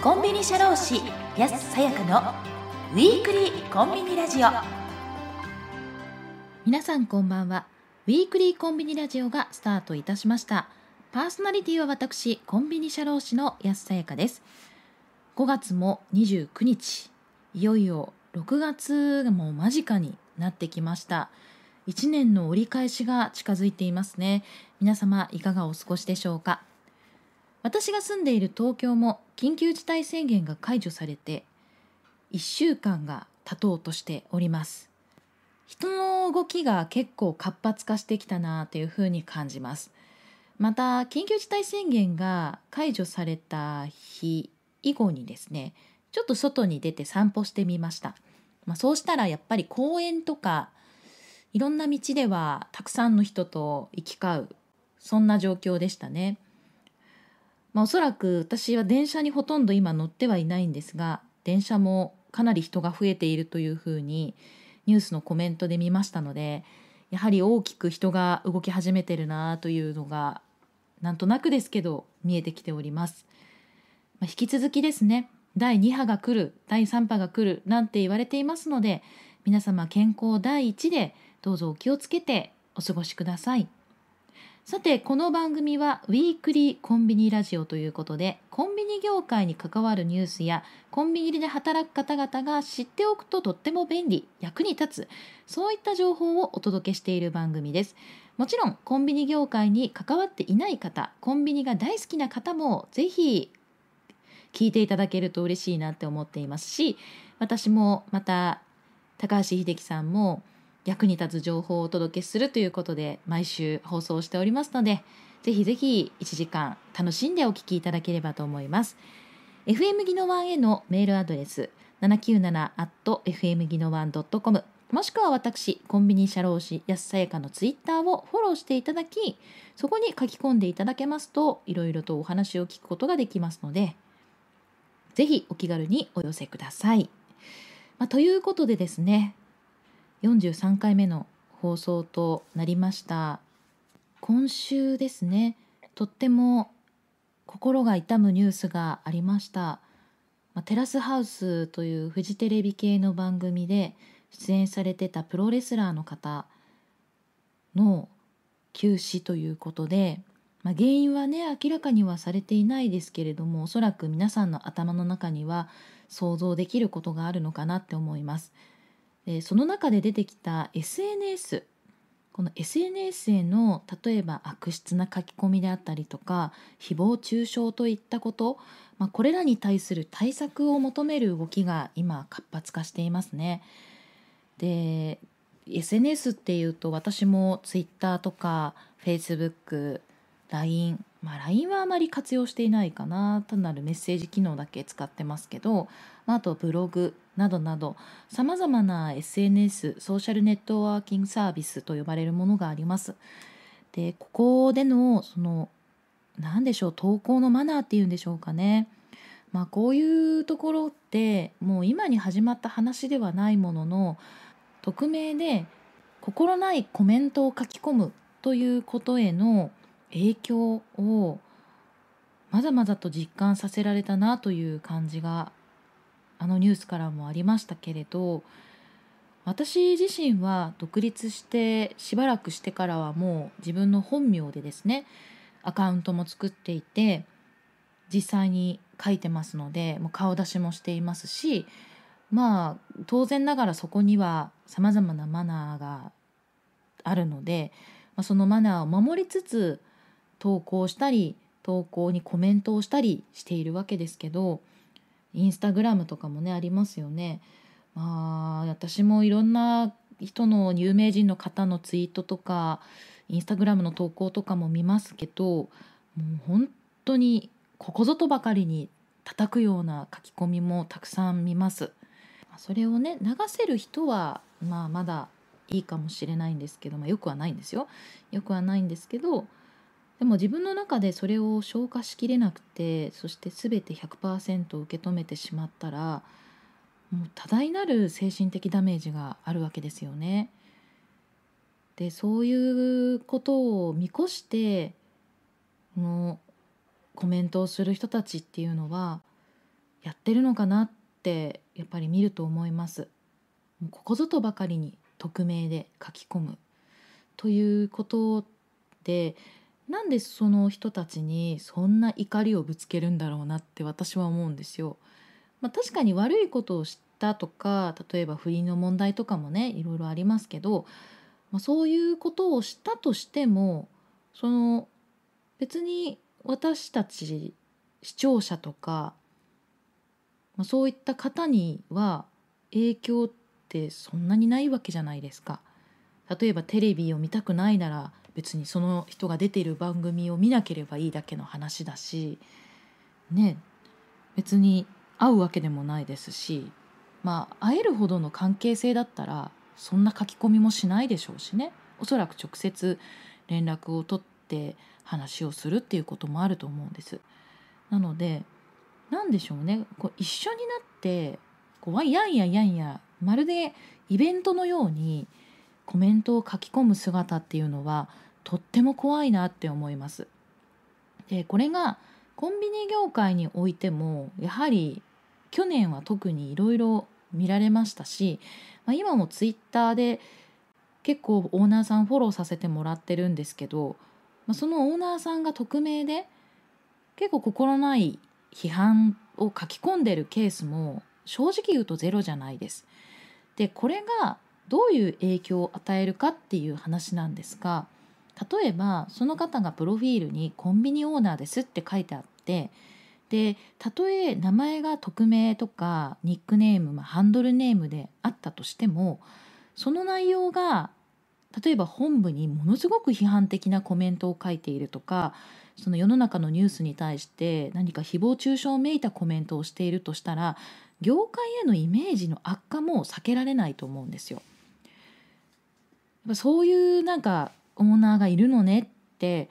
コンビニ社労士安さやかのウィークリーコンビニラジオ皆さんこんばんはウィークリーコンビニラジオがスタートいたしましたパーソナリティは私コンビニ社労士の安さやかです5月も29日いよいよ6月がもう間近になってきました1年の折り返しが近づいていますね皆様いかがお過ごしでしょうか私が住んでいる東京も緊急事態宣言が解除されて1週間が経とうとしております人の動きが結構活発化してきたなというふうに感じますまた緊急事態宣言が解除された日以後にですねちょっと外に出て散歩してみました、まあ、そうしたらやっぱり公園とかいろんな道ではたくさんの人と行き交うそんな状況でしたねまあ、おそらく私は電車にほとんど今乗ってはいないんですが電車もかなり人が増えているというふうにニュースのコメントで見ましたのでやはり大きく人が動き始めてるなというのがなんとなくですけど見えてきております。まあ、引き続きですね第2波が来る第3波が来るなんて言われていますので皆様健康第一でどうぞお気をつけてお過ごしください。さてこの番組はウィークリーコンビニラジオということでコンビニ業界に関わるニュースやコンビニで働く方々が知っておくととっても便利役に立つそういった情報をお届けしている番組ですもちろんコンビニ業界に関わっていない方コンビニが大好きな方もぜひ聞いていただけると嬉しいなって思っていますし私もまた高橋英樹さんも役に立つ情報をお届けするということで毎週放送しておりますのでぜひぜひ1時間楽しんでお聴きいただければと思います FM 技ワンへのメールアドレス 797-fm 技能 1.com もしくは私コンビニ社労士安さやかのツイッターをフォローしていただきそこに書き込んでいただけますといろいろとお話を聞くことができますのでぜひお気軽にお寄せください、まあ、ということでですね43回目の放送となりました今週ですねとっても心が痛むニュースがありました、まあ、テラスハウスというフジテレビ系の番組で出演されてたプロレスラーの方の休止ということで、まあ、原因はね明らかにはされていないですけれどもおそらく皆さんの頭の中には想像できることがあるのかなって思います。えその中で出てきた SNS この SNS への例えば悪質な書き込みであったりとか誹謗中傷といったこと、まあ、これらに対する対策を求める動きが今活発化していますね。で SNS っていうと私も Twitter とか FacebookLINE まあ、LINE はあまり活用していないかな単なるメッセージ機能だけ使ってますけど、まあ、あとブログなどなどさまざまな SNS ソーシャルネットワーキングサービスと呼ばれるものがあります。でここでのその何でしょう投稿のマナーっていうんでしょうかね。まあ、こういうところってもう今に始まった話ではないものの匿名で心ないコメントを書き込むということへの影響をまだまだと実感させられたなという感じがあのニュースからもありましたけれど私自身は独立してしばらくしてからはもう自分の本名でですねアカウントも作っていて実際に書いてますのでもう顔出しもしていますしまあ当然ながらそこにはさまざまなマナーがあるので、まあ、そのマナーを守りつつ投稿したり投稿にコメントをしたりしているわけですけどインスタグラムとかもねありますよね。まあ私もいろんな人の有名人の方のツイートとかインスタグラムの投稿とかも見ますけどもう本当にここぞとばかりに叩くような書き込みもたくさん見ます。それをね流せる人は、まあ、まだいいかもしれないんですけど、まあ、よくはないんですよ。よくはないんですけどでも自分の中でそれを消化しきれなくてそして全て100%受け止めてしまったらもう多大なる精神的ダメージがあるわけですよね。でそういうことを見越してこのコメントをする人たちっていうのはやってるのかなってやっぱり見ると思います。ここぞとばかりに匿名で書き込むということでなんでその人たちにそんな怒りをぶつけるんだろうなって私は思うんですよ。まあ、確かに悪いことを知ったとか例えば不倫の問題とかもねいろいろありますけど、まあ、そういうことをしたとしてもその別に私たち視聴者とか、まあ、そういった方には影響ってそんなにないわけじゃないですか。例えばテレビを見たくないなら別にその人が出ている番組を見なければいいだけの話だしね別に会うわけでもないですしまあ会えるほどの関係性だったらそんな書き込みもしないでしょうしねおそらく直接連絡を取って話をするっていうこともあると思うんです。なので何でしょうねこう一緒になってこうわやんややんやまるでイベントのようにコメントを書き込む姿っていうのはとっても怖いなって思います。でこれがコンビニ業界においてもやはり去年は特にいろいろ見られましたし、まあ、今もツイッターで結構オーナーさんフォローさせてもらってるんですけど、まあ、そのオーナーさんが匿名で結構心ない批判を書き込んでるケースも正直言うとゼロじゃないです。でこれがどういう影響を与えるかっていう話なんですが例えばその方がプロフィールに「コンビニオーナーです」って書いてあってでたとえ名前が匿名とかニックネーム、まあ、ハンドルネームであったとしてもその内容が例えば本部にものすごく批判的なコメントを書いているとかその世の中のニュースに対して何か誹謗中傷をめいたコメントをしているとしたら業界へのイメージの悪化も避けられないと思うんですよ。そういうなんかオーナーがいるのねって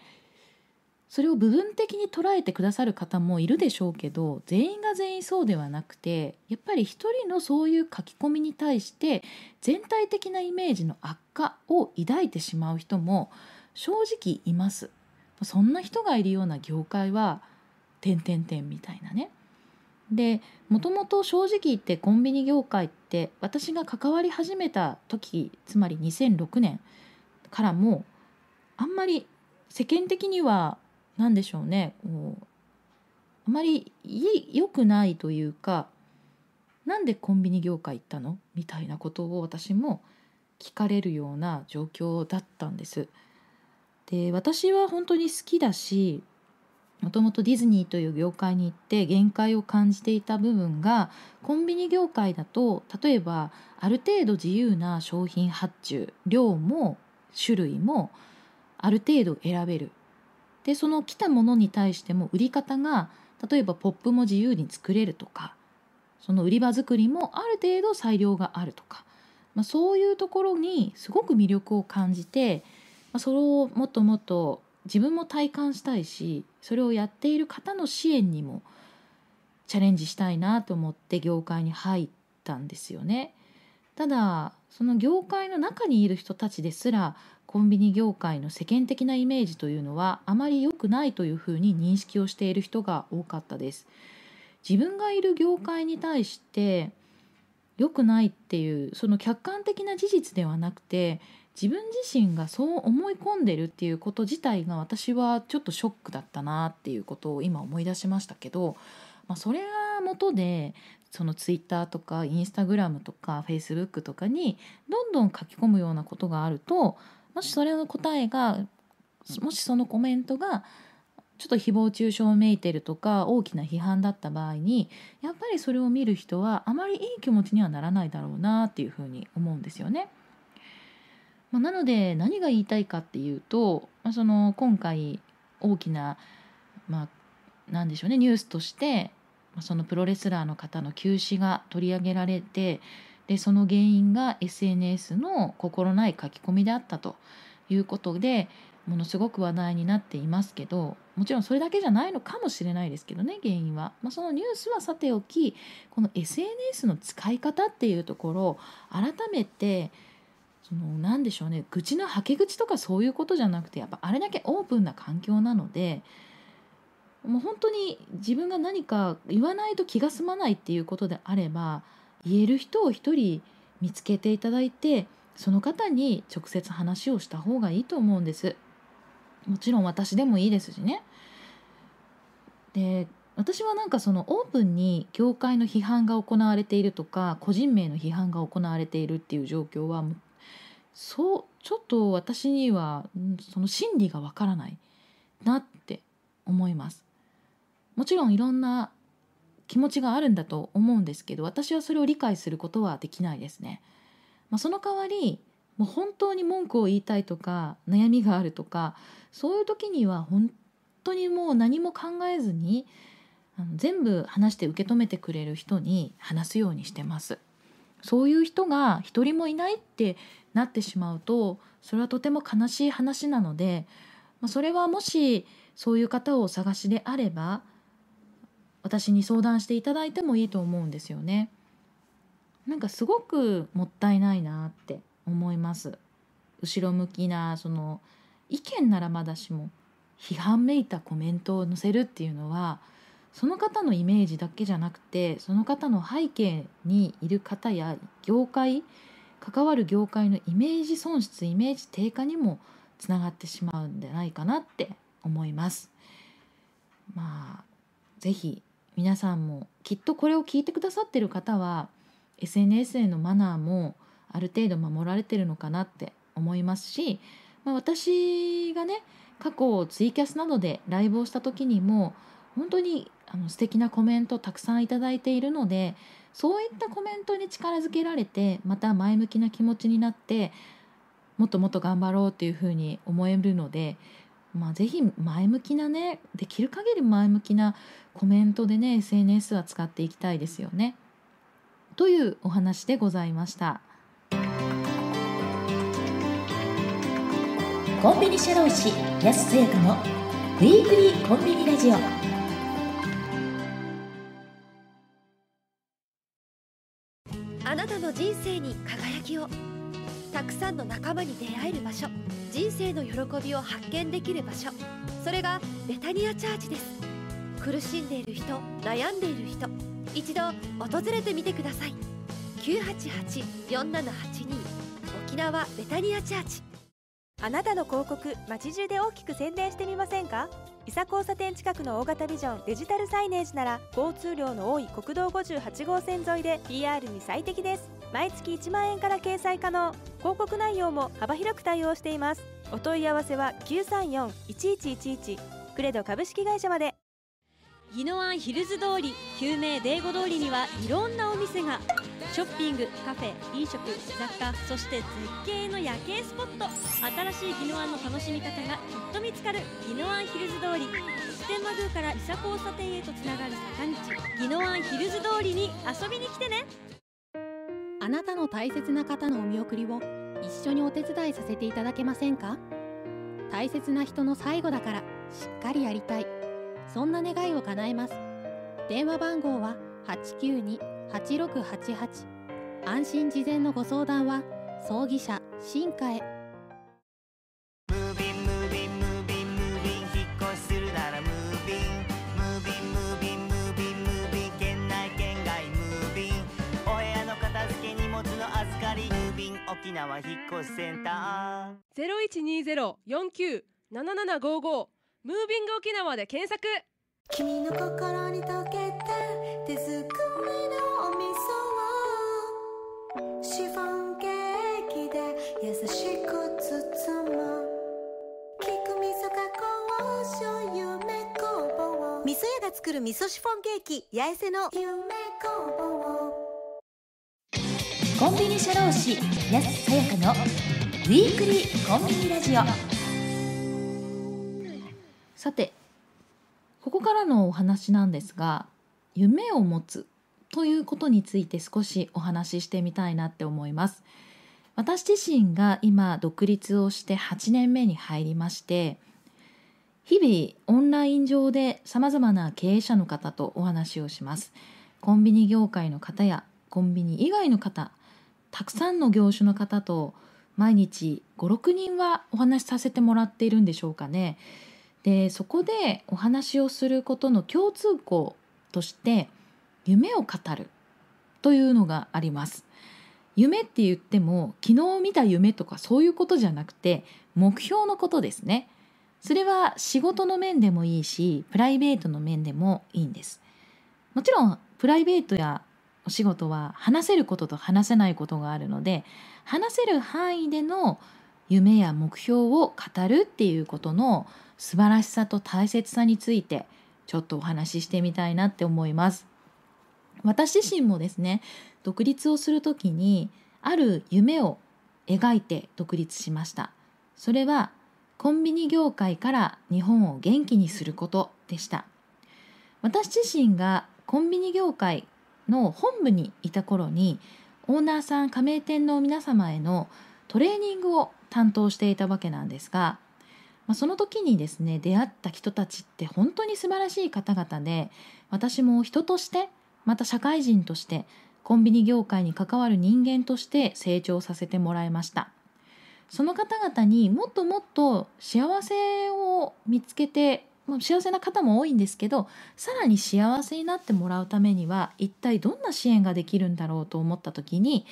それを部分的に捉えてくださる方もいるでしょうけど全員が全員そうではなくてやっぱり一人のそういう書き込みに対して全体的なイメージの悪化を抱いてしまう人も正直います。そんな人がいるような業界はててんんてん」みたいなね。でもともと正直言ってコンビニ業界って私が関わり始めた時つまり2006年からもあんまり世間的には何でしょうねこうあまり良くないというかなんでコンビニ業界行ったのみたいなことを私も聞かれるような状況だったんです。で私は本当に好きだしもともとディズニーという業界に行って限界を感じていた部分がコンビニ業界だと例えばある程度自由な商品発注量も種類もある程度選べるでその来たものに対しても売り方が例えばポップも自由に作れるとかその売り場作りもある程度裁量があるとか、まあ、そういうところにすごく魅力を感じて、まあ、それをもっともっと自分も体感したいしそれをやっている方の支援にもチャレンジしたいなと思って業界に入ったんですよね。ただその業界の中にいる人たちですらコンビニ業界の世間的なイメージというのはあまり良くないというふうに認識をしている人が多かったです。自分がいる業界に対して良くないっていうその客観的な事実ではなくて自分自身がそう思い込んでるっていうこと自体が私はちょっとショックだったなっていうことを今思い出しましたけど、まあ、それが元でそのツイッターとかインスタグラムとかフェイスブックとかにどんどん書き込むようなことがあるともしそれの答えがもしそのコメントがちょっと誹謗中傷をめいてるとか大きな批判だった場合にやっぱりそれを見る人はあまりいい気持ちにはならないだろうなっていうふうに思うんですよね。まあ、なので何が言いたいかっていうと、まあ、その今回大きな、まあ、なんでしょうねニュースとしてそのプロレスラーの方の休止が取り上げられてでその原因が SNS の心ない書き込みであったということでものすごく話題になっていますけどもちろんそれだけじゃないのかもしれないですけどね原因は、まあ、そのニュースはさておきこの SNS の使い方っていうところを改めてその何でしょうね愚痴のはけ口とかそういうことじゃなくてやっぱあれだけオープンな環境なのでもう本当に自分が何か言わないと気が済まないっていうことであれば言える人を一人見つけていただいてその方に直接話をした方がいいと思うんですもちろん私でもいいですしねで私はなんかそのオープンに業界の批判が行われているとか個人名の批判が行われているっていう状況はそうちょっと私にはその心理がわからないなって思いますもちろんいろんな気持ちがあるんだと思うんですけど私はそれを理解することはできないですね。まあ、その代わりもう本当に文句を言いたいとか悩みがあるとかそういう時には本当にもう何も考えずにあの全部話して受け止めてくれる人に話すようにしてます。そういう人が一人もいないってなってしまうとそれはとても悲しい話なので、まあ、それはもしそういう方をお探しであれば私に相談していただいてもいいと思うんですよね。なんかすごくもったいないなって思います。後ろ向きなその意見ならまだしも批判めいたコメントを載せるっていうのはその方のイメージだけじゃなくてその方の背景にいる方や業界関わる業界のイメージ損失イメージ低下にもつながってしまうんじゃないかなって思います。まあ是非皆さんもきっとこれを聞いてくださってる方は SNS へのマナーもある程度守られてるのかなって思いますし、まあ、私がね過去ツイキャスなどでライブをした時にも本当にあの素敵なコメントをたくさんいただいているのでそういったコメントに力づけられてまた前向きな気持ちになってもっともっと頑張ろうというふうに思えるのでまあ、ぜひ前向きなねできる限り前向きなコメントでね SNS は使っていきたいですよね。というお話でございました。コンビニ社労士安津香のウィークリーコンビニラジオあなたの人生に輝きを。たくさんの仲間に出会える場所人生の喜びを発見できる場所それがベタニアチャーチです苦しんでいる人悩んでいる人一度訪れてみてください988-4782沖縄ベタニアチャーチあなたの広告街中で大きく宣伝してみませんか伊佐交差点近くの大型ビジョンデジタルサイネージなら交通量の多い国道58号線沿いで PR に最適です毎月1万円から掲載可能広告内容も幅広く対応していますお問い合わせは934-1111クレド株式会社まで宜野湾ヒルズ通り救命デーゴ通りにはいろんなお店がショッピングカフェ飲食雑貨そして絶景の夜景スポット新しい宜野湾の楽しみ方がきっと見つかる宜野湾ヒルズ通り普天間宮から伊佐交差点へとつながる坂道宜野湾ヒルズ通りに遊びに来てねあなたの大切な方のお見送りを一緒にお手伝いさせていただけませんか大切な人の最後だからしっかりやりたいそんな願いを叶えます電話番号は892-8688安心事前のご相談は葬儀社進化へ沖縄引っ越しセンターゼロ一二ゼロ四九七七五五ムービング沖縄で検索君の心に溶けた手作りのお味噌をシフォンケーキで優しく包む菊味噌加工醤油夢工房味噌屋が作る味噌シフォンケーキ八重瀬の夢工房コンビニ社労士安さやかのウィークリーコンビニラジオさてここからのお話なんですが夢を持つということについて少しお話ししてみたいなって思います私自身が今独立をして8年目に入りまして日々オンライン上でさまざまな経営者の方とお話をしますコンビニ業界の方やコンビニ以外の方たくさんの業種の方と毎日56人はお話しさせてもらっているんでしょうかね。でそこでお話をすることの共通項として夢を語るというのがあります。夢って言っても昨日見た夢とかそういうことじゃなくて目標のことですね。それは仕事の面でもいいしプライベートの面でもいいんです。もちろんプライベートやお仕事は話せることと話せないことがあるので話せる範囲での夢や目標を語るっていうことの素晴らしさと大切さについてちょっとお話ししてみたいなって思います。私自身もですね独立をする時にある夢を描いて独立しました。それはコンビニ業界から日本を元気にすることでした。私自身がコンビニ業界の本部にいた頃にオーナーさん加盟店の皆様へのトレーニングを担当していたわけなんですが、まあ、その時にですね出会った人たちって本当に素晴らしい方々で私も人としてまた社会人としてコンビニ業界に関わる人間として成長させてもらいましたその方々にもっともっと幸せを見つけてまあ、幸せな方も多いんですけどさらに幸せになってもらうためには一体どんな支援ができるんだろうと思った時に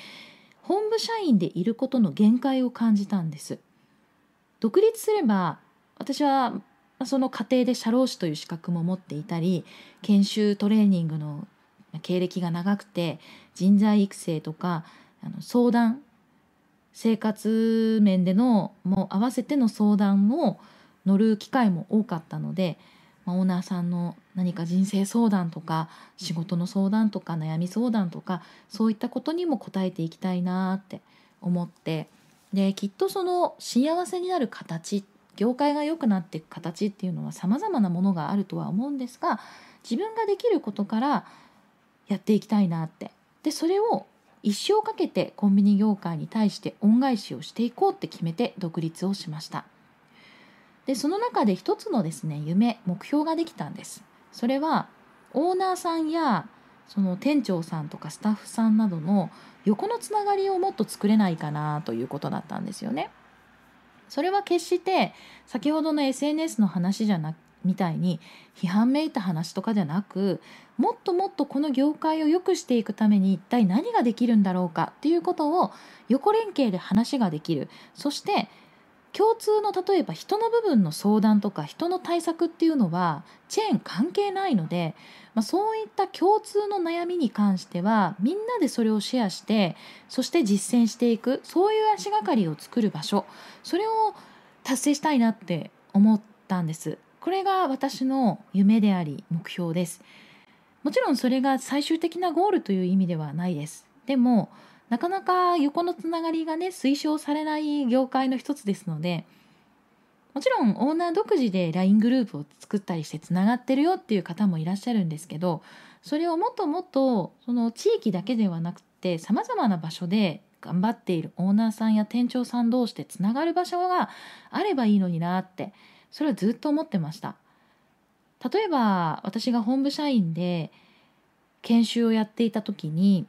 本部社員でいることの限界を感じたんです独立すれば私はその家庭で社労士という資格も持っていたり研修トレーニングの経歴が長くて人材育成とかあの相談生活面でのもう合わせての相談も乗る機会も多かったので、まあ、オーナーさんの何か人生相談とか仕事の相談とか悩み相談とかそういったことにも応えていきたいなって思ってできっとその幸せになる形業界が良くなっていく形っていうのは様々なものがあるとは思うんですが自分ができることからやっていきたいなってでそれを一生かけてコンビニ業界に対して恩返しをしていこうって決めて独立をしました。でその中で一つのですね夢目標ができたんですそれはオーナーさんやその店長さんとかスタッフさんなどの横のつながりをもっと作れないかなということだったんですよね。それは決して先ほどの SNS の話じゃなみたいに批判めいた話とかじゃなくもっともっとこの業界を良くしていくために一体何ができるんだろうかっていうことを横連携で話ができるそして共通の例えば人の部分の相談とか人の対策っていうのはチェーン関係ないので、まあ、そういった共通の悩みに関してはみんなでそれをシェアしてそして実践していくそういう足がかりを作る場所それを達成したいなって思ったんです。これが私の夢であり目標です。もちろんそれが最終的なゴールという意味ではないです。でもなかなか横のつながりがね推奨されない業界の一つですのでもちろんオーナー独自で LINE グループを作ったりしてつながってるよっていう方もいらっしゃるんですけどそれをもっともっとその地域だけではなくてさまざまな場所で頑張っているオーナーさんや店長さん同士でつながる場所があればいいのになってそれはずっと思ってました例えば私が本部社員で研修をやっていた時に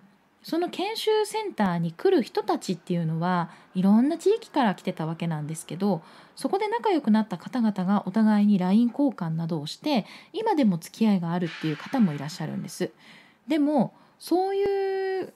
その研修センターに来る人たちっていうのはいろんな地域から来てたわけなんですけどそこで仲良くなった方々がお互いに LINE 交換などをして今でも付き合いがあるっていう方もいらっしゃるんです。でもそういう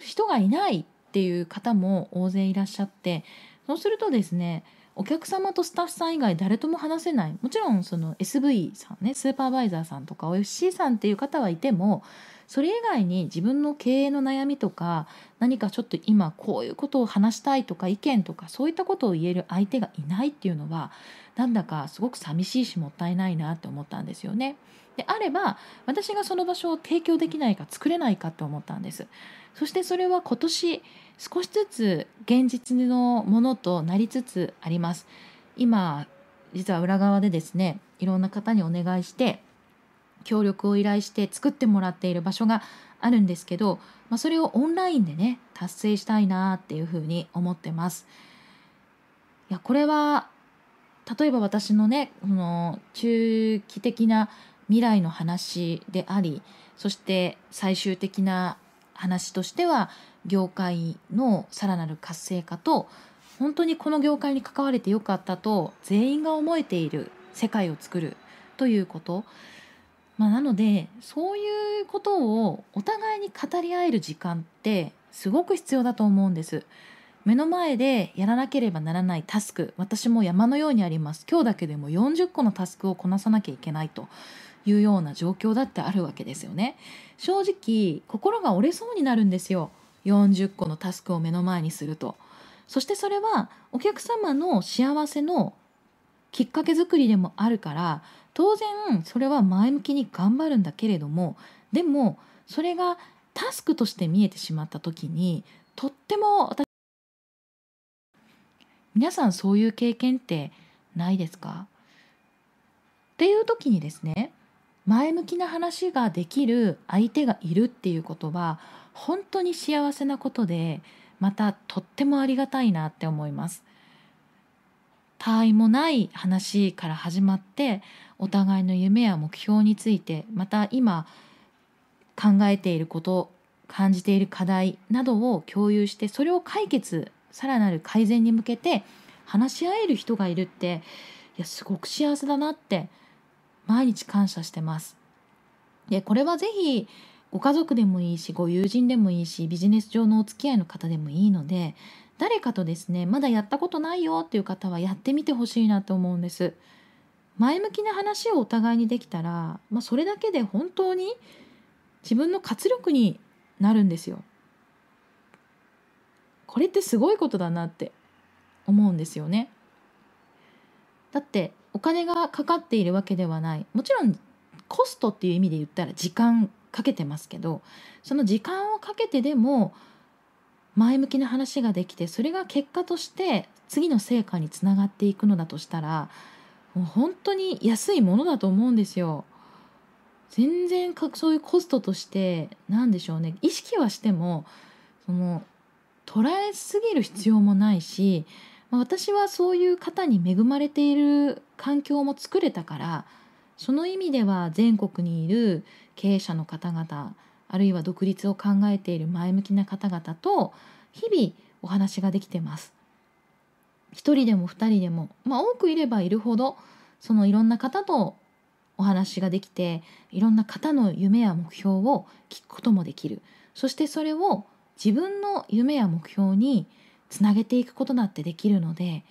人がいないっていう方も大勢いらっしゃってそうするとですねお客様とスタッフさん以外誰とも話せないもちろんその SV さんねスーパーバイザーさんとか OFC さんっていう方はいてもそれ以外に自分の経営の悩みとか何かちょっと今こういうことを話したいとか意見とかそういったことを言える相手がいないっていうのはなんだかすごく寂しいしもったいないなって思ったんですよね。であれば私がその場所を提供できないか作れないかと思ったんですそしてそれは今年少しずつ現実のものとなりつつあります今実は裏側でですねいろんな方にお願いして協力を依頼して作ってもらっている場所があるんですけど、まあ、それをオンラインでね達成したいなっていうふうに思ってます。いやこれは例えば私のねこの中期的な未来の話でありそして最終的な話としては業界のさらなる活性化と本当にこの業界に関われてよかったと全員が思えている世界を作るということまあ、なのでそういうことをお互いに語り合える時間ってすごく必要だと思うんです。目の前でやらなければならないタスク私も山のようにあります今日だけでも40個のタスクをこなさなきゃいけないというような状況だってあるわけですよね正直心が折れそうになるんですよ40個のタスクを目の前にするとそしてそれはお客様の幸せのきっかけ作りでもあるから当然それは前向きに頑張るんだけれどもでもそれがタスクとして見えてしまった時にとっても私皆さんそういう経験ってないですかっていう時にですね前向きな話ができる相手がいるっていうことは本当に幸せなことでまたとってもありがたいなって思います。他愛もない話から始まってお互いの夢や目標についてまた今考えていること感じている課題などを共有してそれを解決さらなる改善に向けて話し合える人がいるっていやすごく幸せだなって毎日感謝してます。でこれはぜひご家族でもいいしご友人でもいいしビジネス上のお付き合いの方でもいいので誰かとですねまだやったことないよっていう方はやってみてほしいなと思うんです。前向きな話をお互いにできたら、まあ、それだけで本当に自分の活力になるんですよ。これってすごいことだなって思うんですよね。だってお金がかかっているわけではないもちろんコストっていう意味で言ったら時間かけてますけどその時間をかけてでも前向きな話ができてそれが結果として次の成果につながっていくのだとしたらもう本当に安いものだと思うんですよ。全然そういうコストとして何でしょうね意識はしてもその捉えすぎる必要もないし、まあ、私はそういう方に恵まれている環境も作れたからその意味では全国にいる経営者の方々あるいは独立を考えている前向きな方々と日々お話ができてます。1人でも2人でも、まあ、多くいればいるほどそのいろんな方とお話ができていろんな方の夢や目標を聞くこともできるそしてそれを自分の夢や目標につなげていくことだってできるので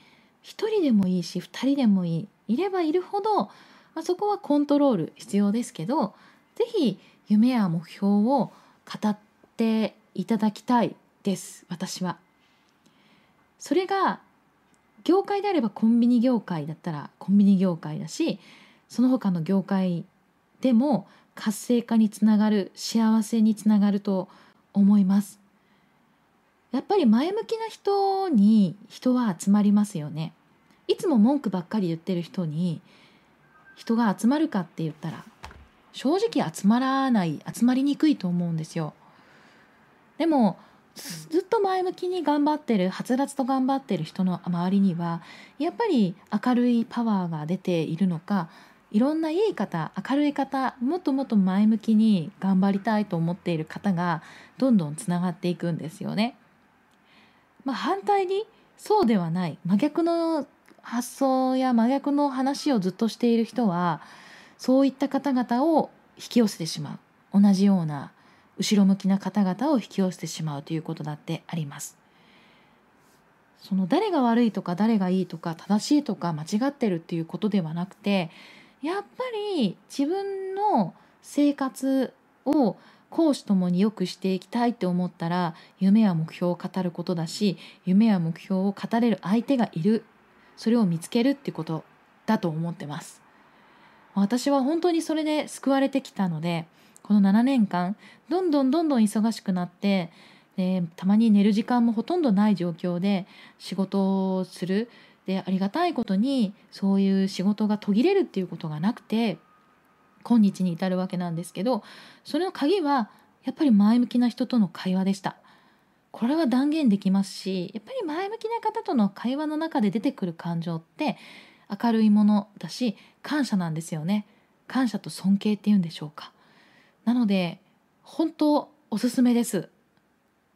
1人でもいいし2人でもいいいればいるほど、まあ、そこはコントロール必要ですけど是非夢や目標を語っていただきたいです私は。それが業界であればコンビニ業界だったらコンビニ業界だしその他の業界でも活性化につながる幸せにつながると思いますやっぱり前向きな人に人は集まりますよねいつも文句ばっかり言ってる人に人が集まるかって言ったら正直集まらない集まりにくいと思うんですよでもずっと前向きに頑張ってるはつらつと頑張ってる人の周りにはやっぱり明るいパワーが出ているのかいろんないい方明るい方もっともっと前向きに頑張りたいと思っている方がどんどんつながっていくんですよね。まあ、反対にそうではない真逆の発想や真逆の話をずっとしている人はそういった方々を引き寄せてしまう同じような後ろ向きな方々を引き寄せてしまうということだってあります。その誰が悪いとか誰がいいとか正しいとか間違ってるっていうことではなくてやっぱり自分の生活を公私ともによくしていきたいって思ったら夢や目標を語ることだし夢や目標を語れる相手がいるそれを見つけるってことだと思ってます私は本当にそれで救われてきたのでこの7年間どんどんどんどん忙しくなってでたまに寝る時間もほとんどない状況で仕事をするでありがたいことにそういう仕事が途切れるっていうことがなくて今日に至るわけなんですけどそれの鍵はやっぱり前向きな人との会話でした。これは断言できますしやっぱり前向きな方との会話の中で出てくる感情って明るいものだし感謝なんですよね感謝と尊敬っていうんでしょうかなので本当おすすめです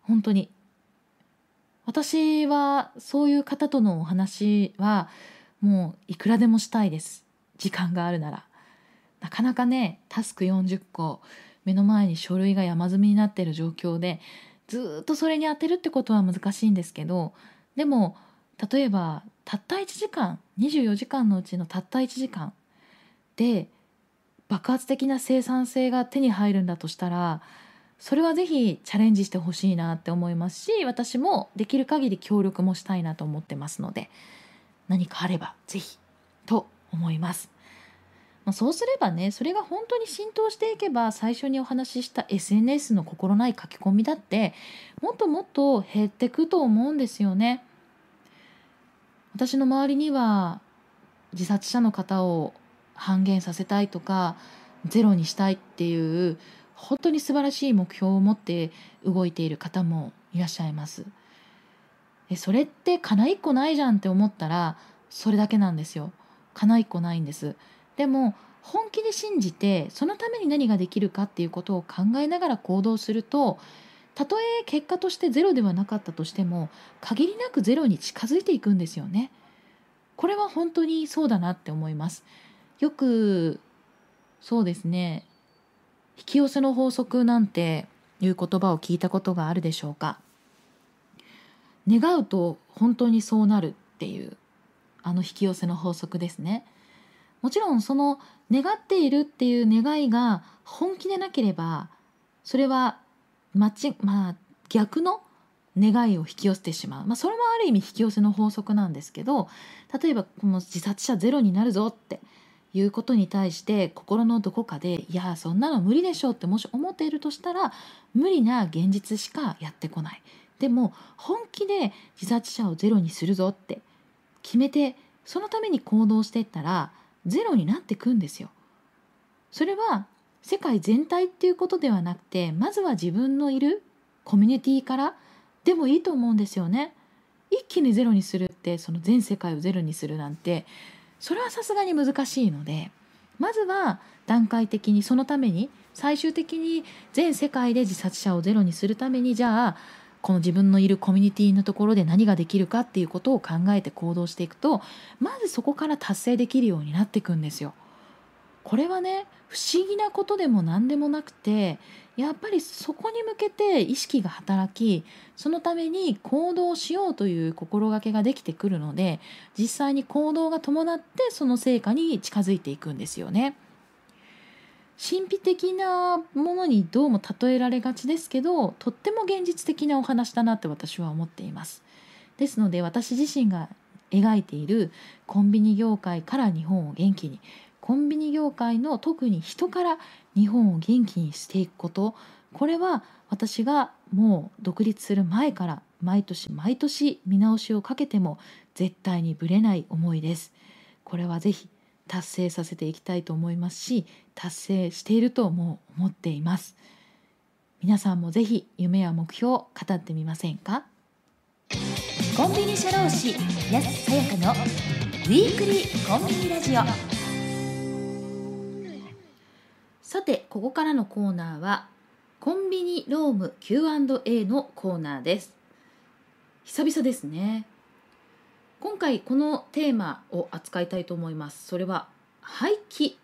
本当に私はそういう方とのお話はもういくらでもしたいです時間があるならなかなかねタスク40個目の前に書類が山積みになってる状況でずっとそれに当てるってことは難しいんですけどでも例えばたった1時間24時間のうちのたった1時間で爆発的な生産性が手に入るんだとしたらそれはぜひチャレンジしてほしいなって思いますし私もできる限り協力もしたいなと思ってますので何かあればぜひと思います。まあ、そうすればねそれが本当に浸透していけば最初にお話しした SNS の心ない書き込みだってもっともっと減ってくと思うんですよね。私の周りには自殺者の方を半減させたいとかゼロにしたいっていう本当に素晴らしい目標を持って動いている方もいらっしゃいます。それって叶いっこないじゃんって思ったらそれだけなんですよ。叶いっこないんです。でも本気で信じてそのために何ができるかっていうことを考えながら行動するとたとえ結果としてゼロではなかったとしても限りなくゼロに近づいていくんですよね。これは本当にそうだなって思います。よくそうですね引き寄せの法則なんていう言葉を聞いたことがあるでしょうか願うと本当にそうなるっていうあの引き寄せの法則ですねもちろんその願っているっていう願いが本気でなければそれはままあ、逆の願いを引き寄せてしまう、まあ、それもある意味引き寄せの法則なんですけど例えばこの自殺者ゼロになるぞっていうことに対して心のどこかでいやそんなの無理でしょうってもし思っているとしたら無理な現実しかやってこないでも本気で自殺者をゼロにするぞって決めてそのために行動していったらゼロになっていくんですよそれは世界全体っていうことではなくてまずは自分のいるコミュニティからでもいいと思うんですよね一気にゼロにするってその全世界をゼロにするなんてそれはさすがに難しいのでまずは段階的にそのために最終的に全世界で自殺者をゼロにするためにじゃあこの自分のいるコミュニティのところで何ができるかっていうことを考えて行動していくとまずそこから達成できるようになっていくんですよ。これはね不思議なことでも何でもなくてやっぱりそこに向けて意識が働きそのために行動しようという心がけができてくるので実際に行動が伴ってその成果に近づいていくんですよね。神秘的なものにどうも例えられがちですけどとっても現実的なお話だなって私は思っています。ですので私自身が描いているコンビニ業界から日本を元気にコンビニ業界の特に人から日本を元気にしていくことこれは私がもう独立する前から毎年毎年見直しをかけても絶対にぶれない思いです。これはぜひ達成させていきたいと思いますし達成しているとも思っています皆さんもぜひ夢や目標を語ってみませんかコンビニ社労士安さやかのウィークリーコンビニラジオさてここからのコーナーはコンビニローム Q&A のコーナーです久々ですね今回このテーマを扱いたいと思いますそれは廃棄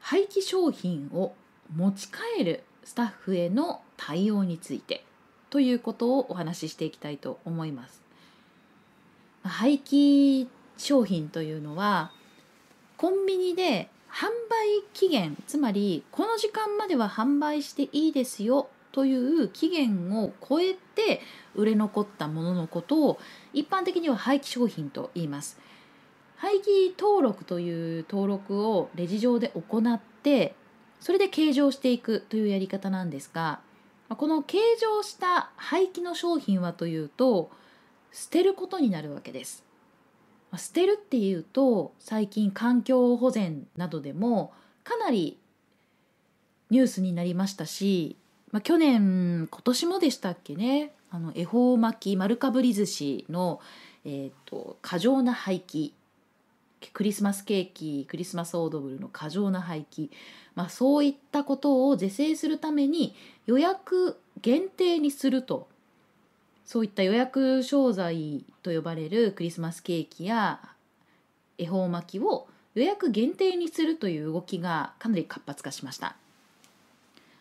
廃棄商品を持ち帰るスタッフへの対応についてということをお話ししていきたいと思います廃棄商品というのはコンビニで販売期限つまりこの時間までは販売していいですよという期限を超えて売れ残ったもののことを一般的には廃棄商品と言います。廃棄登録という登録をレジ上で行ってそれで計上していくというやり方なんですがこの計上した廃棄の商品はというと捨てることになるわけです。捨てるっていうと最近環境保全などでもかなりニュースになりましたし、まあ、去年今年もでしたっけねあの恵方巻き丸かぶり寿司の、えーと、と過剰な廃棄クリスマスケーキクリスマスオードブルの過剰な廃棄、まあ、そういったことを是正するために予約限定にするとそういった予約商材と呼ばれるクリスマスケーキや恵方巻きを予約限定にするという動きがかなり活発化しました。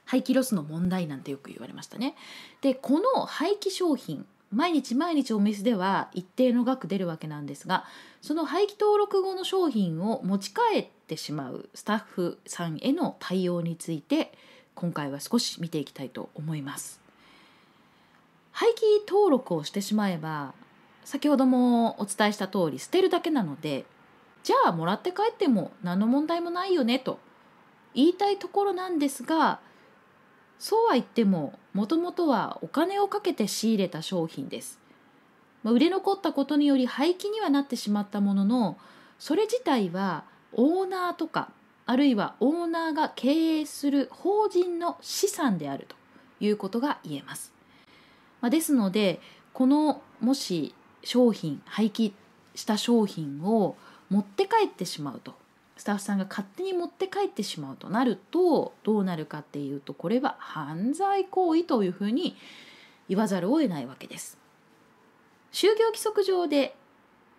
廃棄ロスの問題なんてよく言われましたね。でこの廃棄商品毎日毎日お店では一定の額出るわけなんですがその廃棄登録後の商品を持ち帰ってしまうスタッフさんへの対応について今回は少し見ていきたいと思います。廃棄登録をしてしまえば先ほどもお伝えした通り捨てるだけなのでじゃあもらって帰っても何の問題もないよねと言いたいところなんですがそうは言ってももともとはお金をかけて仕入れた商品です。まあ、売れ残ったことにより廃棄にはなってしまったもののそれ自体はオーナーとかあるいはオーナーが経営する法人の資産であるということが言えます。まあ、ですのでこのもし商品廃棄した商品を持って帰ってしまうとスタッフさんが勝手に持って帰ってしまうとなるとどうなるかっていうとこれは犯罪行為というふうに言わざるを得ないわけです。就業規則上で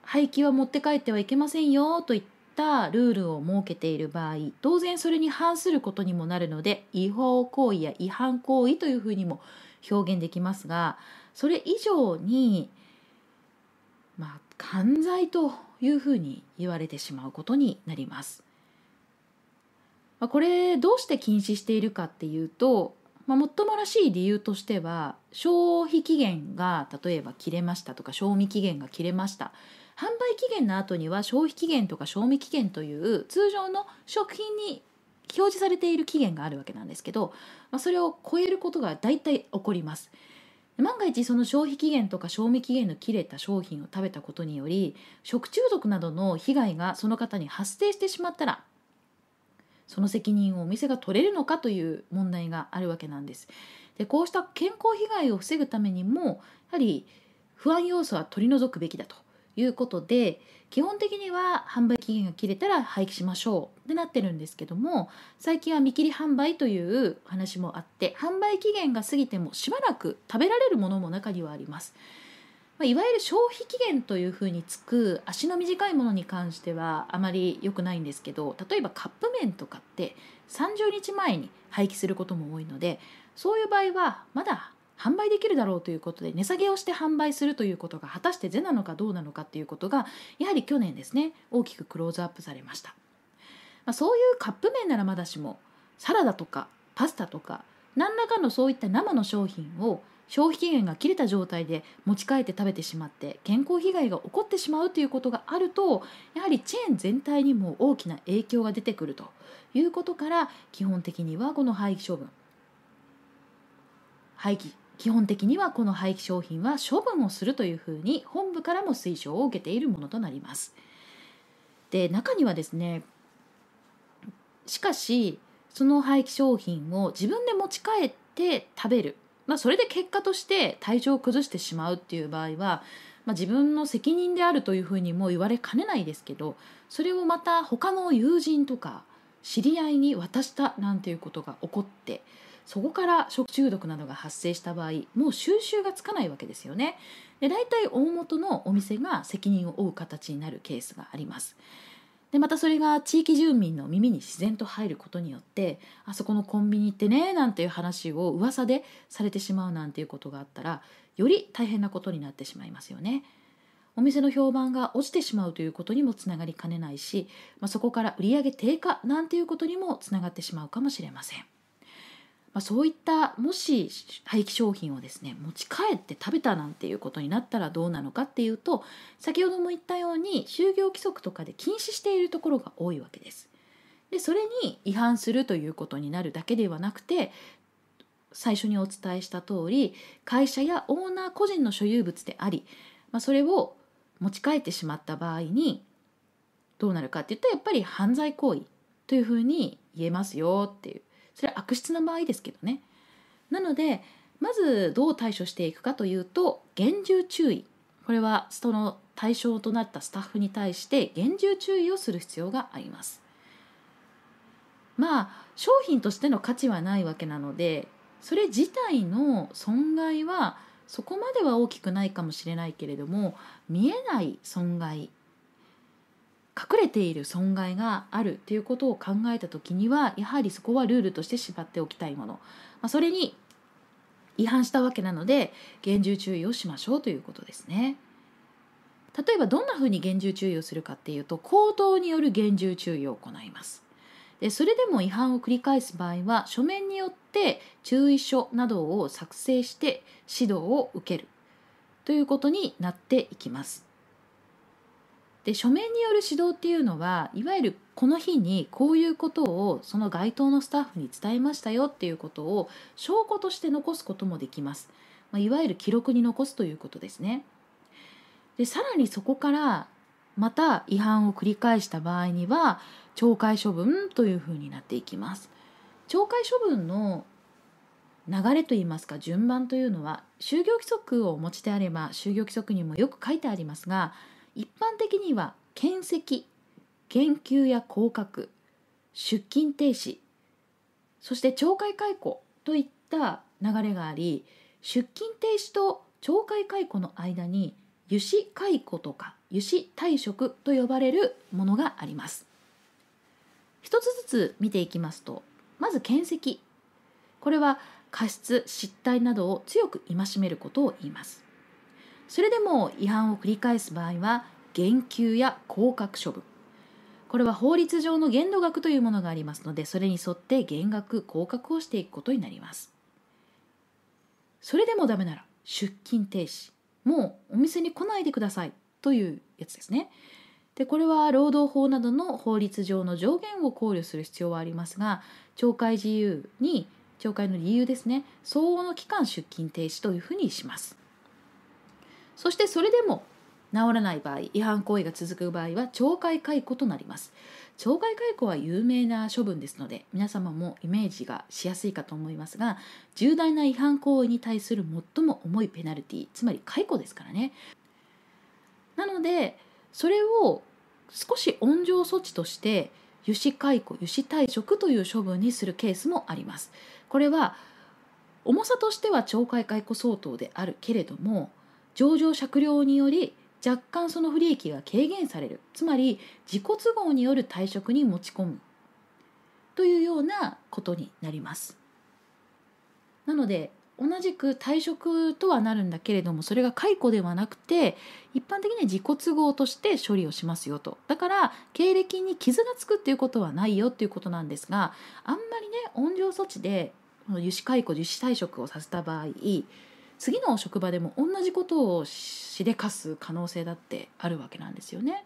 廃棄は持って帰ってはいけませんよといったルールを設けている場合当然それに反することにもなるので違法行為や違反行為というふうにも表現できますがそれ以上にまあ犯罪というふうに言われてしまうことになります。まこれどうして禁止しているかっていうと、まあ、ももらしい理由としては消費期限が例えば切れましたとか賞味期限が切れました販売期限の後には消費期限とか賞味期限という通常の食品に表示されている期限があるわけなんですけど、まあ、それを超えることが大体起こります。万が一その消費期限とか賞味期限の切れた商品を食べたことにより食中毒などの被害がその方に発生してしまったらその責任をお店が取れるのかという問題があるわけなんです。でこうした健康被害を防ぐためにもやはり不安要素は取り除くべきだということで基本的には販売期限が切れたら廃棄しましょうってなってるんですけども最近は見切り販売という話もあって販売期限が過ぎてもしばらく食べられるものも中にはあります。まいわゆる消費期限というふうにつく足の短いものに関してはあまり良くないんですけど例えばカップ麺とかって30日前に廃棄することも多いのでそういう場合はまだ販売できるだろうということで値下げをして販売するということが果たして是なのかどうなのかということがやはり去年ですね大きくクローズアップされました、まあ、そういうカップ麺ならまだしもサラダとかパスタとか何らかのそういった生の商品を消費期限が切れた状態で持ち帰って食べてしまって健康被害が起こってしまうということがあるとやはりチェーン全体にも大きな影響が出てくるということから基本的にはこの廃棄処分廃棄基本的にはこの廃棄商品は処分をするというふうに本部からも推奨を受けているものとなります。で中にはですねしかしその廃棄商品を自分で持ち帰って食べる、まあ、それで結果として体調を崩してしまうっていう場合は、まあ、自分の責任であるというふうにも言われかねないですけどそれをまた他の友人とか知り合いに渡したなんていうことが起こってそこから食中毒などが発生した場合もう収拾がつかないわけですよねで大体大元のお店が責任を負う形になるケースがありますでまたそれが地域住民の耳に自然と入ることによってあそこのコンビニ行ってねなんていう話を噂でされてしまうなんていうことがあったらより大変なことになってしまいますよね。お店の評判が落ちてしまうということにもつながりかねないし、まあ、そこから売上低下なんていうことにもつながってしまうかもしれません。まあ、そういったもし廃棄商品をですね持ち帰って食べたなんていうことになったらどうなのかっていうと先ほども言ったように就業規則とかで禁止しているところが多いわけです。でそれに違反するということになるだけではなくて最初にお伝えした通り会社やオーナー個人の所有物であり、まあ、それを持ち帰ってしまった場合にどうなるかっていったらやっぱり犯罪行為というふうに言えますよっていうそれは悪質な場合ですけどねなのでまずどう対処していくかというと厳重注意これはその対象となったスタッフに対して厳重注意をする必要がありますまあ商品としての価値はないわけなのでそれ自体の損害はそこまでは大きくないかもしれないけれども見えない損害隠れている損害があるということを考えた時にはやはりそこはルールとして縛っておきたいもの、まあ、それに違反したわけなので厳重注意をしましょうということですね。例えばどんなふうに厳重注意をするかっていうと口頭による厳重注意を行います。でそれでも違反を繰り返す場合は書面によって注意書などを作成して指導を受けるということになっていきます。で書面による指導っていうのはいわゆるこの日にこういうことをその該当のスタッフに伝えましたよっていうことを証拠として残すこともできます、まあ、いわゆる記録に残すということですねでさらにそこからまた違反を繰り返した場合には懲戒処分というふうになっていきます懲戒処分の流れといいますか順番というのは就業規則をお持ちであれば就業規則にもよく書いてありますが一般的には検責減給や降格出勤停止そして懲戒解雇といった流れがあり出勤停止と懲戒解雇の間に油脂解雇とか油脂退職と呼ばれるものがあります一つずつ見ていきますとまず検責これは過失失態などを強く戒めることを言いますそれでも違反を繰り返す場合は減給や降格処分これは法律上の限度額というものがありますのでそれに沿って減額降格をしていくことになりますそれでもダメなら出勤停止もうお店に来ないでくださいというやつですねでこれは労働法などの法律上の上限を考慮する必要はありますが懲戒自由に懲戒の理由ですね相応の期間出勤停止というふうにしますそしてそれでも治らない場合違反行為が続く場合は懲戒解雇となります懲戒解雇は有名な処分ですので皆様もイメージがしやすいかと思いますが重大な違反行為に対する最も重いペナルティつまり解雇ですからねなのでそれを少し温情措置として油脂解雇油脂退職という処分にするケースもありますこれは重さとしては懲戒解雇相当であるけれども上場酌量により若干その不利益が軽減されるつまり自己都合による退職に持ち込むというようなことになります。なので同じく退職とはなるんだけれどもそれが解雇ではなくて一般的には自己都合として処理をしますよとだから経歴に傷がつくっていうことはないよっていうことなんですがあんまりね温情措置でこの油脂解雇樹脂退職をさせた場合次の職場でも同じことをしでかす可能性だってあるわけなんですよね。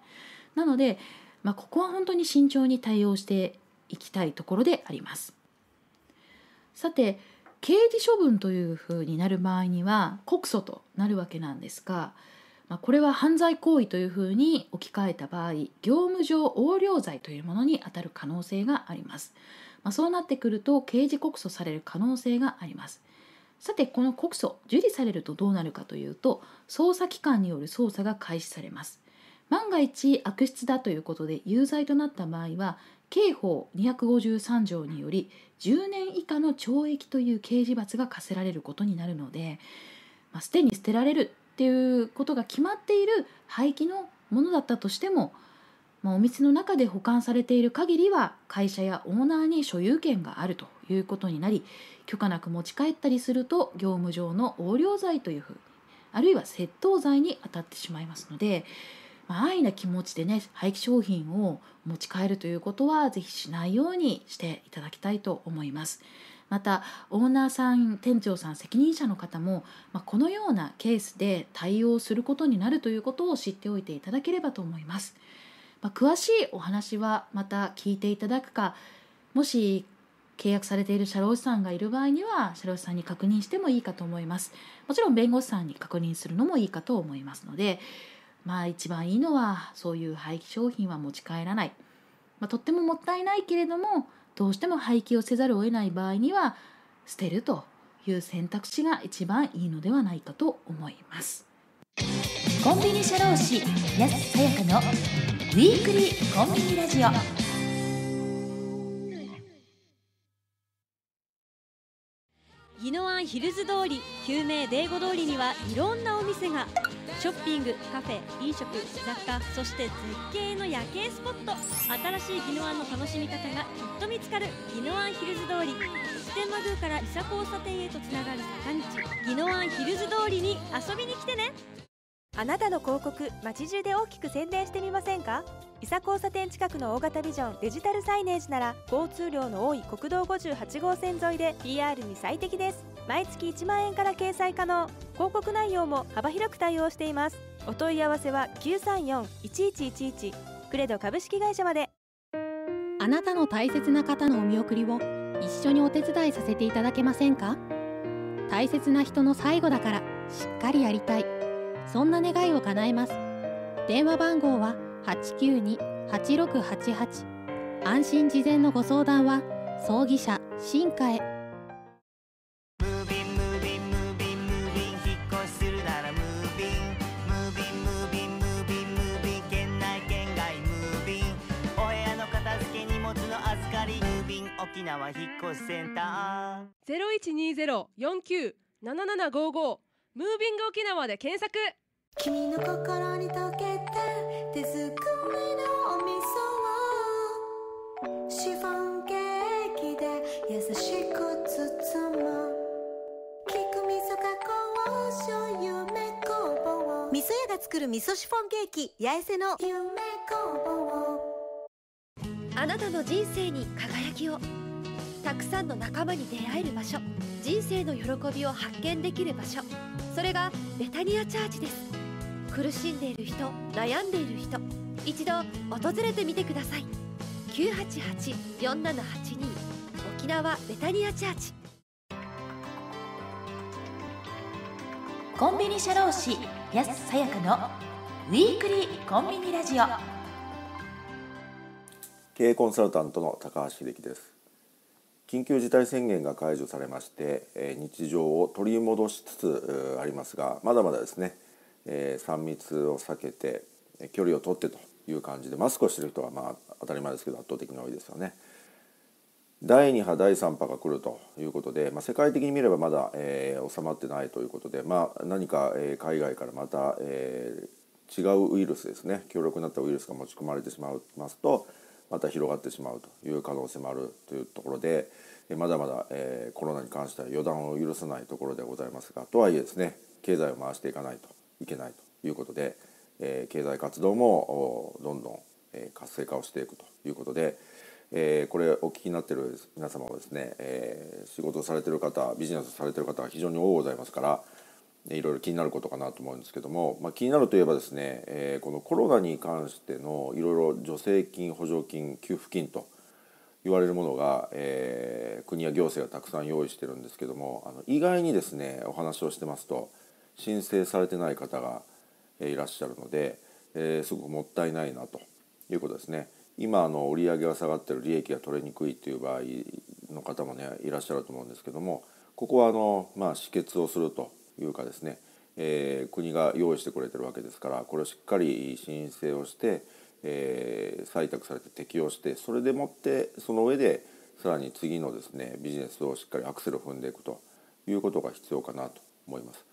なので、まあ、ここは本当に慎重に対応していきたいところであります。さて刑事処分というふうになる場合には告訴となるわけなんですが、まあ、これは犯罪行為というふうに置き換えた場合業務上横領罪というものにあたる可能性があります。まあ、そうなってくると刑事告訴される可能性があります。さてこの告訴受理されるとどうなるかというと捜査機関による捜査が開始されます万が一悪質だということで有罪となった場合は刑法253条により10年以下の懲役という刑事罰が科せられることになるので、まあ、すでに捨てられるっていうことが決まっている廃棄のものだったとしてもまあ、お店の中で保管されている限りは会社やオーナーに所有権があるということになり許可なく持ち帰ったりすると業務上の横領罪というふうにあるいは窃盗罪に当たってしまいますので、まあ、安易な気持ちでね廃棄商品を持ち帰るということは是非しないようにしていただきたいと思います。またオーナーさん店長さん責任者の方も、まあ、このようなケースで対応することになるということを知っておいていただければと思います。まあ、詳しいお話はまた聞いていただくかもし契約されている社労士さんがいる場合には社労士さんに確認してもいいかと思いますもちろん弁護士さんに確認するのもいいかと思いますのでまあ一番いいのはそういう廃棄商品は持ち帰らない、まあ、とってももったいないけれどもどうしても廃棄をせざるを得ない場合には捨てるという選択肢が一番いいのではないかと思います。コンビニ社労士安さやかのウィークリーコンビニラジオ宜野湾ヒルズ通り救命デーゴ通りにはいろんなお店がショッピングカフェ飲食雑貨そして絶景の夜景スポット新しい宜野湾の楽しみ方がきっと見つかる宜野湾ヒルズ通り普天間宮から伊佐交差点へとつながる坂道宜野湾ヒルズ通りに遊びに来てねあなたの広告街中で大きく宣伝してみませんか伊佐交差点近くの大型ビジョンデジタルサイネージなら交通量の多い国道58号線沿いで PR に最適です毎月1万円から掲載可能広告内容も幅広く対応していますお問い合わせは934-1111クレド株式会社まであなたの大切な方のお見送りを一緒にお手伝いさせていただけませんか大切な人の最後だからしっかりやりたいそんな願いを叶えます電話番号は892-8688安心事前のご相談は葬儀社新華へ沖縄引越しセンターゼロ一二ゼロ四九七七五五。ムービング沖縄で検索君の心に溶けた手作りのお味噌をシフォンケーキで優しく包む菊味噌加工醤油め工房味噌屋が作る味噌シフォンケーキ八重瀬の夢工房あなたの人生に輝きをたくさんの仲間に出会える場所人生の喜びを発見できる場所それがベタニアチャーチです苦しんでいる人悩んでいる人一度訪れてみてください988-4782沖縄ベタニアチャーチコンビニ社労士安さやかのウィークリーコンビニラジオ経営コンサルタントの高橋秀樹です緊急事態宣言が解除されまして日常を取り戻しつつありますがまだまだですね3密を避けて距離を取ってという感じでマスクをしてる人はまあ当たり前ですけど圧倒的に多いですよね。第2波第3波が来るということで、まあ、世界的に見ればまだ、えー、収まってないということで、まあ、何か、えー、海外からまた、えー、違うウイルスですね強力になったウイルスが持ち込まれてしまいますとまた広がってしまうという可能性もあるというところでまだまだ、えコロナに関しては予断を許さないところでございますがとはいえですね経済を回していかないといけないということで、え経済活動もどんどん、え活性化をしていくということで、えこれお聞きになってる皆様はですね、え仕事をされてる方ビジネスをされてる方が非常に多ございますから、いろいろ気になることかなと思うんですけども、まあ、気になるといえばですね、えー、このコロナに関してのいろいろ助成金補助金給付金と言われるものが、えー、国や行政がたくさん用意してるんですけどもあの意外にですねお話をしてますと申請されてない方がいらっしゃるので、えー、すごくもったいないなということですね。今あの売上が下がってる利益が取れにくいという場合の方もねいらっしゃると思うんですけどもここはあの、まあ、止血をするというかですね、えー、国が用意してくれてるわけですからこれをしっかり申請をして、えー、採択されて適用してそれでもってその上でさらに次のですねビジネスをしっかりアクセルを踏んでいくということが必要かなと思います。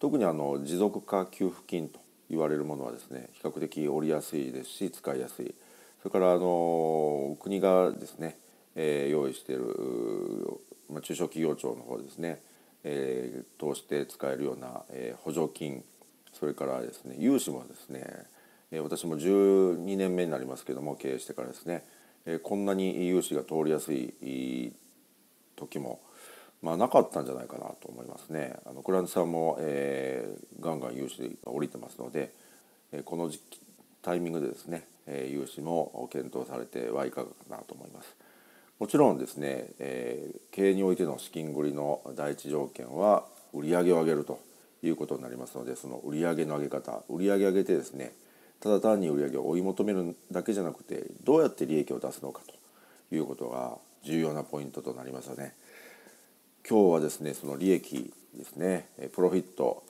特にあの持続化給付金と言われるものはですね比較的折りやすいですし使いやすいそれからあの国がですね、えー、用意している、まあ、中小企業庁の方ですねえー、して使えるような、えー、補助金それからですね融資もですね、えー、私も12年目になりますけども経営してからですね、えー、こんなに融資が通りやすい時もまあなかったんじゃないかなと思いますね。あのクランさんも、えー、ガンガン融資が降りてますので、えー、この時期タイミングでですね、えー、融資も検討されてはいかがかなと思います。もちろんですね、えー、経営においての資金繰りの第一条件は売上を上げるということになりますのでその売上の上げ方売上上げてですねただ単に売上を追い求めるだけじゃなくてどうやって利益を出すのかということが重要なポイントとなりますよね。今日はですねその利益ですねプロフィット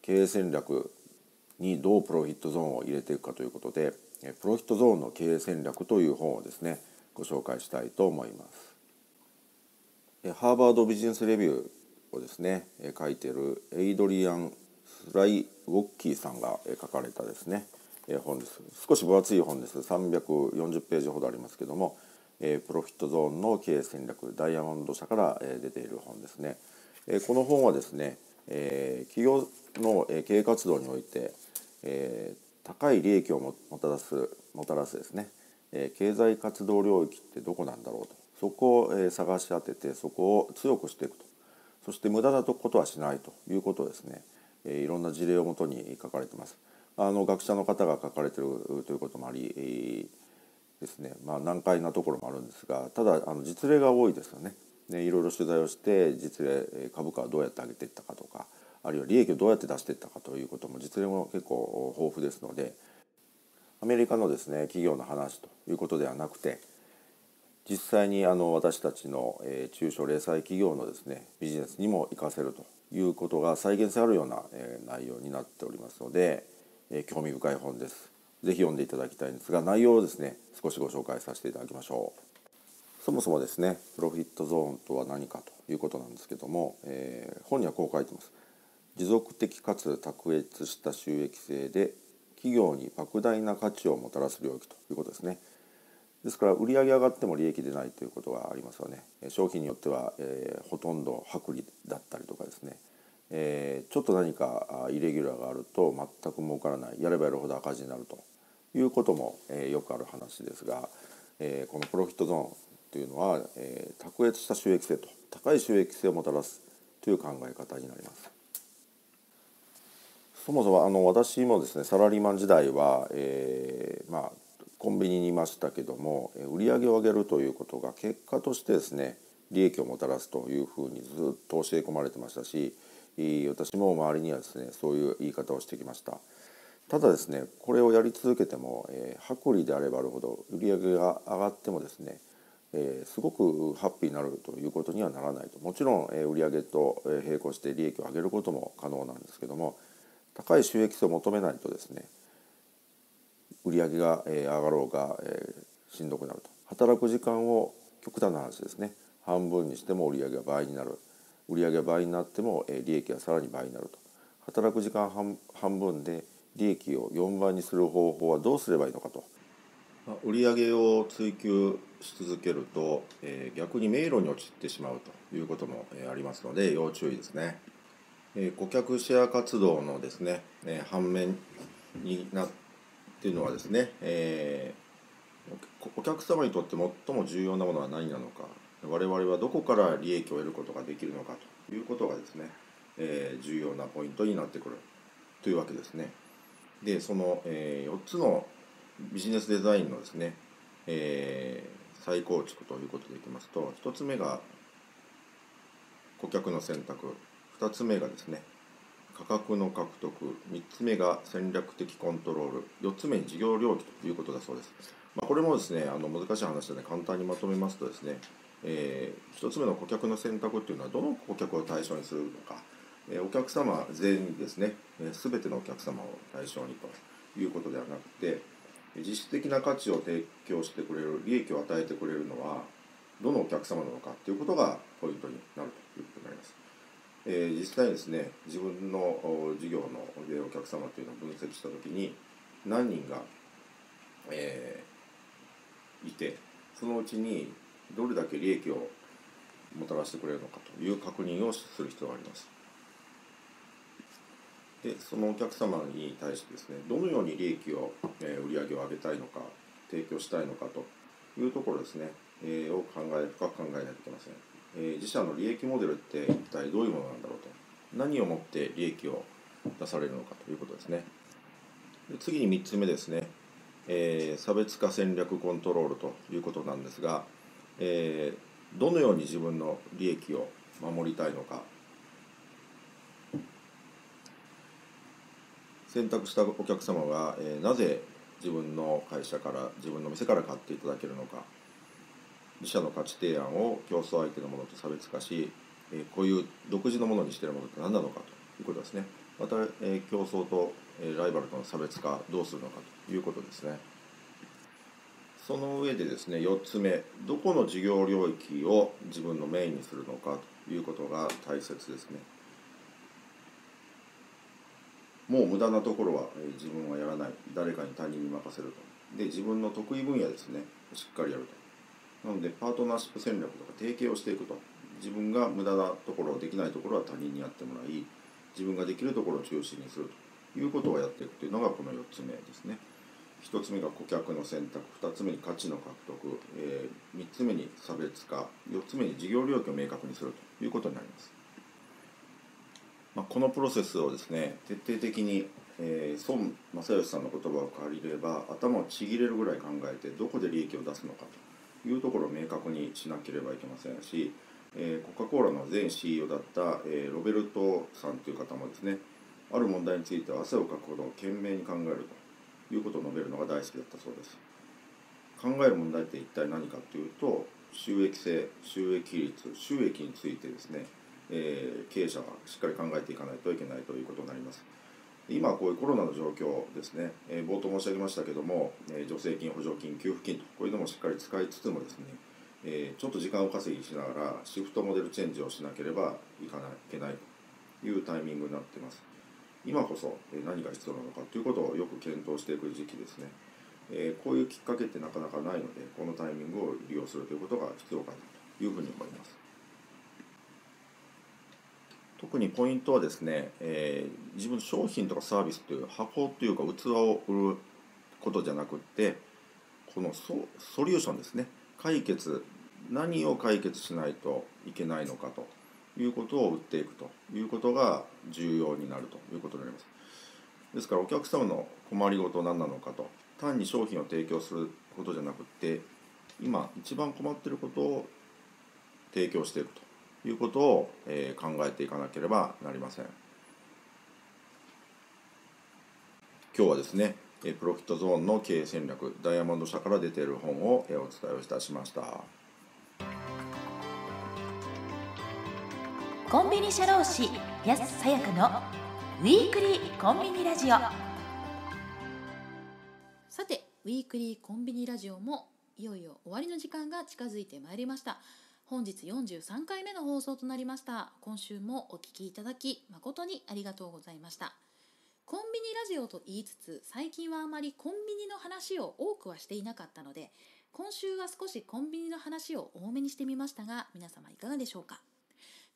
経営戦略にどうプロフィットゾーンを入れていくかということでプロフィットゾーンの経営戦略という本をですねご紹介したいと思います。ハーバードビジネスレビューをですね書いているエイドリアン・スライ・ウォッキーさんが書かれたですね本です少し分厚い本です340ページほどありますけどもプロフィットゾーンの経営戦略ダイヤモンド社から出ている本ですねこの本はですね企業の経営活動において高い利益をもたらすもたらすですねえ経済活動領域ってどこなんだろうとそこを、え探し当ててそこを強くしていくとそして無駄なことはしないということですね、えいろんな事例をもとに書かれてます。あの学者の方が書かれてるということもあり、ですね、まあ、難解なところもあるんですがただあの実例が多いですよね。ねいろいろ取材をして実例株価はどうやって上げていったかとかあるいは利益をどうやって出していったかということも実例も結構豊富ですので、アメリカのですね企業の話ということではなくて実際にあの私たちの、え中小零細企業のですねビジネスにも活かせるということが再現性あるような、え内容になっておりますので、え興味深い本です。ぜひ読んでいただきたいんですが内容をですね少しご紹介させていただきましょう。そもそもですねプロフィットゾーンとは何かということなんですけども、えー、本にはこう書いてます。持続的かつ卓越した収益性で企業に莫大な価値をもたらす領域ということですね。ですから売上上がっても利益でないということがありますよね商品によっては、えー、ほとんど薄利だったりとかですね、えー、ちょっと何かイレギュラーがあると全く儲からないやればやるほど赤字になるということも、えー、よくある話ですが、えこのプロフィットゾーンというのは、え卓越した収益性と高い収益性をもたらすという考え方になります。そもそもあの私もですねサラリーマン時代は、えー、まあ、コンビニにいましたけども売り上げを上げるということが結果としてですね利益をもたらすというふうにずっと教え込まれてましたし私も周りにはですねそういう言い方をしてきましたただですねこれをやり続けても、えー、薄利であればあるほど売り上げが上がってもですね、えー、すごくハッピーになるということにはならないともちろん、えー、売上と並行して利益を上げることも可能なんですけども高い収益性を求めないとですね売上が上がろうがしんどくなると働く時間を極端な話ですね半分にしても売上は倍になる売上は倍になっても利益はさらに倍になると働く時間半分で利益を4倍にする方法はどうすればいいのかと。売上を追求し続けると、え逆に迷路に陥ってしまうということもありますので要注意ですね。えー、顧客シェア活動のですね、えー、反面になっているのはですね、えー、お客様にとって最も重要なものは何なのか我々はどこから利益を得ることができるのかということがですね、えー、重要なポイントになってくるというわけですね。でその、えー、4つのビジネスデザインのですね、えー、再構築ということでいきますと1つ目が顧客の選択2つ目がですね価格の獲得3つ目が戦略的コントロール4つ目に事業領域ということだそうです、まあ、これもですねあの難しい話で、ね、簡単にまとめますとですね、えー、1つ目の顧客の選択っていうのはどの顧客を対象にするのか、えー、お客様全員ですね、えー、全てのお客様を対象にということではなくて実質的な価値を提供してくれる利益を与えてくれるのはどのお客様なのかっていうことがポイントになるということになりますえー、実際ですね自分の事業のお客様というのを分析した時に何人が、えー、いてそのうちにどれだけ利益をもたらしてくれるのかという確認をする必要があります。でそのお客様に対してですねどのように利益を、えー、売り上げを上げたいのか提供したいのかというところですね、えー、を考え深く考えないといけません。えー、自社の利益モデルって一体どういうものなんだろうと何をもって利益を出されるのかということですねで次に3つ目ですね、えー、差別化戦略コントロールということなんですが、えー、どのように自分の利益を守りたいのか選択したお客様が、えー、なぜ自分の会社から自分の店から買っていただけるのか自社の価値提案を競争相手のものと差別化し、えー、こういう独自のものにしているものって何なのかということですねまた、えー、競争と、えー、ライバルとの差別化どうするのかということですねその上でですね4つ目どこの事業領域を自分のメインにするのかということが大切ですねもう無駄なところは自分はやらない誰かに他人に任せるとで自分の得意分野ですねしっかりやるとなのでパートナーシップ戦略とか提携をしていくと自分が無駄なところできないところは他人にやってもらい自分ができるところを中心にするということをやっていくというのがこの4つ目ですね。1つ目が顧客の選択2つ目に価値の獲得、えー、3つ目に差別化4つ目に事業領域を明確にするということになります、まあ、このプロセスをですね徹底的に、えー、孫正義さんの言葉を借りれば頭をちぎれるぐらい考えてどこで利益を出すのかというところを明確にしなければいけませんし、えー、コカ・コーラの前 CEO だった、えー、ロベルトさんという方もですねある問題については汗をかくほど懸命に考えるということを述べるのが大好きだったそうです考える問題って一体何かというと収益性収益率収益についてですね、えー、経営者はしっかり考えていかないといけないということになります。今こういうコロナの状況ですね、えー、冒頭申し上げましたけども、えー、助成金、補助金、給付金と、こういうのもしっかり使いつつもですね、えー、ちょっと時間を稼ぎしながら、シフトモデルチェンジをしなければいかないいけないというタイミングになっています。今こそ何が必要なのかということをよく検討していく時期ですね。えこういうきっかけってなかなかないので、このタイミングを利用するということが必要かなというふうに思います。特にポイントはですね、えー、自分の商品とかサービスという箱というか器を売ることじゃなくってこのソソリューションですね解決何を解決しないといけないのかということを売っていくということが重要になるということになります。ですからお客様の困りごと何なのかと単に商品を提供することじゃなくって今一番困ってることを提供していくということを、え考えていかなければなりません今日はですねプロフィットゾーンの経営戦略ダイヤモンド社から出ている本をお伝えをいたしましたコンビニ社労士安さやかのウィークリーコンビニラジオさてウィークリーコンビニラジオもいよいよ終わりの時間が近づいてまいりました本日43回目の放送となりました今週もお聴きいただき誠にありがとうございましたコンビニラジオと言いつつ最近はあまりコンビニの話を多くはしていなかったので今週は少しコンビニの話を多めにしてみましたが皆様いかがでしょうか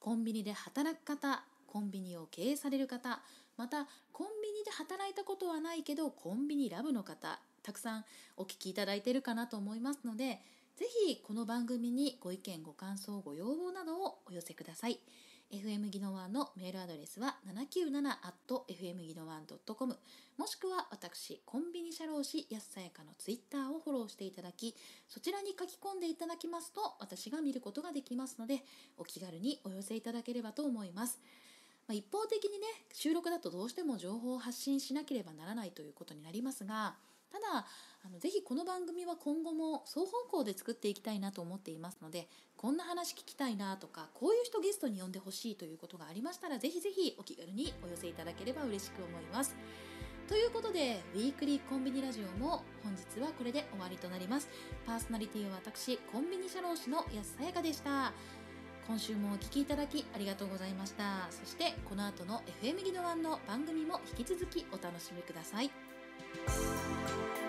コンビニで働く方コンビニを経営される方またコンビニで働いたことはないけどコンビニラブの方たくさんお聞きいただいているかなと思いますのでぜひこの番組にご意見ご感想ご要望などをお寄せください FM 技能ワンのメールアドレスは 797-FM 技能ワン .com もしくは私コンビニ社労士安さやかのツイッターをフォローしていただきそちらに書き込んでいただきますと私が見ることができますのでお気軽にお寄せいただければと思います一方的にね収録だとどうしても情報を発信しなければならないということになりますがただあのぜひこの番組は今後も双方向で作っていきたいなと思っていますのでこんな話聞きたいなとかこういう人ゲストに呼んでほしいということがありましたらぜひぜひお気軽にお寄せいただければ嬉しく思います。ということでウィークリーコンビニラジオも本日はこれで終わりとなりますパーソナリティは私コンビニ社労士の安さやかでした今週もお聴きいただきありがとうございましたそしてこの後の FM ギドワンの番組も引き続きお楽しみください Thank you.